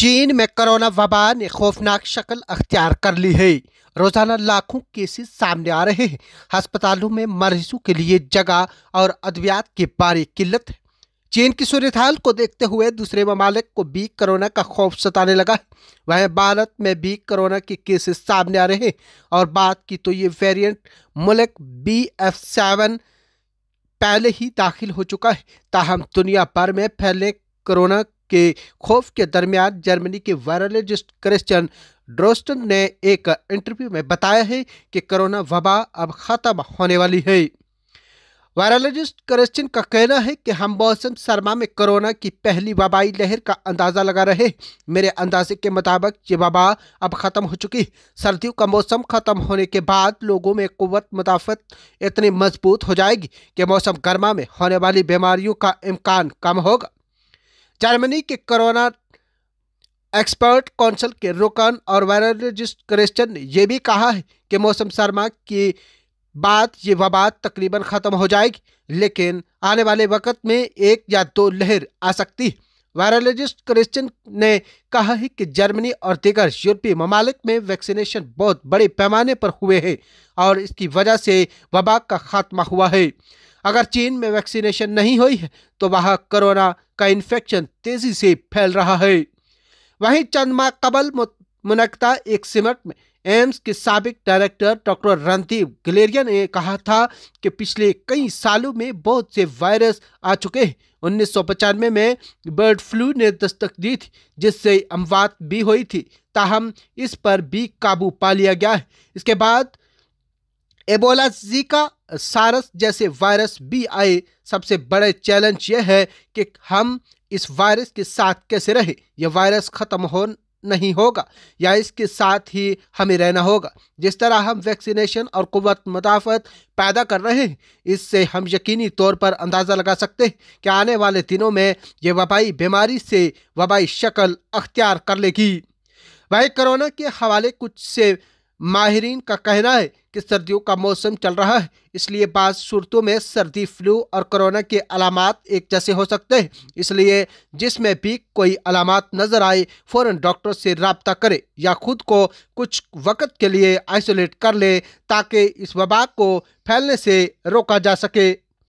चीन में कोरोना वबा ने खौफनाक शक्ल अख्तियार कर ली है रोजाना लाखों केसेस सामने आ रहे हैं अस्पतालों में मरीजों के लिए जगह और अद्वियात की बारी किल्लत है चीन की सूरत हाल को देखते हुए दूसरे ममालिक को भी कोरोना का खौफ सताने लगा है वहीं भारत में भी कोरोना के केसेस सामने आ रहे हैं और बात की तो ये वेरिएंट मुलक बी एफ सेवन पहले ही दाखिल हो चुका है ताहम दुनिया भर में फैले कोरोना के खौफ के दरमियान जर्मनी के वायरोलॉजिस्ट क्रिश्चियन ड्रोस्टन ने एक इंटरव्यू में बताया है कि कोरोना वबा अब ख़त्म होने वाली है वायरोलॉजिस्ट क्रिश्चियन का कहना है कि हम मौसम सरमा में कोरोना की पहली वबाई लहर का अंदाज़ा लगा रहे मेरे अंदाजे के मुताबिक ये वबा अब ख़त्म हो चुकी सर्दियों का मौसम ख़त्म होने के बाद लोगों में कुत मुदाफत इतनी मजबूत हो जाएगी कि मौसम गर्मा में होने वाली बीमारियों का इम्कान कम होगा जर्मनी के कोरोना एक्सपर्ट काउंसिल के रुकन और वायरोलॉजिस्ट क्रिश्चन ने यह भी कहा है कि मौसम सरमा की बात ये वबा तकरीबन ख़त्म हो जाएगी लेकिन आने वाले वक्त में एक या दो लहर आ सकती है वायरोलॉजिस्ट क्रिश्चन ने कहा है कि जर्मनी और दीगर यूरोपीय ममालिक में वैक्सीनेशन बहुत बड़े पैमाने पर हुए हैं और इसकी वजह से वबा का खात्मा हुआ है अगर चीन में वैक्सीनेशन नहीं हुई है तो वहां कोरोना का इन्फेक्शन तेजी से फैल रहा है वहीं चंद माह कबल मुनकता एक सिमट में एम्स के सबक डायरेक्टर डॉक्टर रणदीप गलेरिया ने कहा था कि पिछले कई सालों में बहुत से वायरस आ चुके हैं उन्नीस में बर्ड फ्लू ने दस्तक दी थी जिससे अमवात भी हुई थी ताहम इस पर भी काबू पा लिया गया है इसके बाद एबोला जीका सारस जैसे वायरस भी आए सबसे बड़े चैलेंज यह है कि हम इस वायरस के साथ कैसे रहें यह वायरस ख़त्म हो नहीं होगा या इसके साथ ही हमें रहना होगा जिस तरह हम वैक्सीनेशन और कुत मदाफत पैदा कर रहे हैं इससे हम यकीनी तौर पर अंदाज़ा लगा सकते हैं कि आने वाले दिनों में ये वबाई बीमारी से वबाई शक्ल अख्तियार कर लेगी वही कोरोना के हवाले कुछ से माहरीन का कहना है कि सर्दियों का मौसम चल रहा है इसलिए बाद सूरतों में सर्दी फ्लू और कोरोना के अलामत एक जैसे हो सकते हैं इसलिए जिसमें भी कोई अलामत नज़र आए फ़ौर डॉक्टर से रबता करे या खुद को कुछ वक्त के लिए आइसोलेट कर ले ताकि इस वबा को फैलने से रोका जा सके